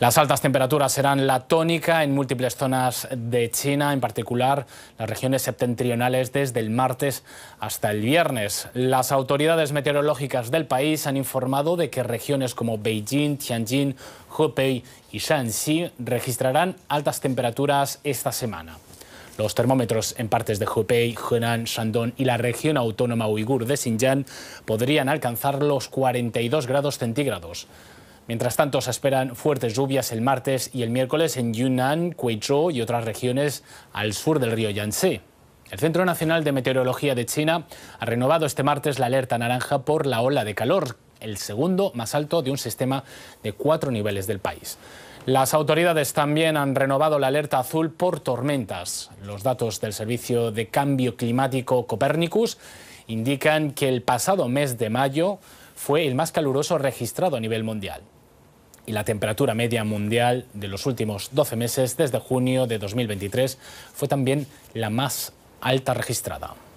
Las altas temperaturas serán la tónica en múltiples zonas de China, en particular las regiones septentrionales desde el martes hasta el viernes. Las autoridades meteorológicas del país han informado de que regiones como Beijing, Tianjin, Hubei y Shanxi registrarán altas temperaturas esta semana. Los termómetros en partes de Hubei, Henan, Shandong y la región autónoma uigur de Xinjiang podrían alcanzar los 42 grados centígrados. Mientras tanto, se esperan fuertes lluvias el martes y el miércoles en Yunnan, Guizhou y otras regiones al sur del río Yangtze. El Centro Nacional de Meteorología de China ha renovado este martes la alerta naranja por la ola de calor, el segundo más alto de un sistema de cuatro niveles del país. Las autoridades también han renovado la alerta azul por tormentas. Los datos del Servicio de Cambio Climático Copernicus indican que el pasado mes de mayo fue el más caluroso registrado a nivel mundial y la temperatura media mundial de los últimos 12 meses desde junio de 2023 fue también la más alta registrada.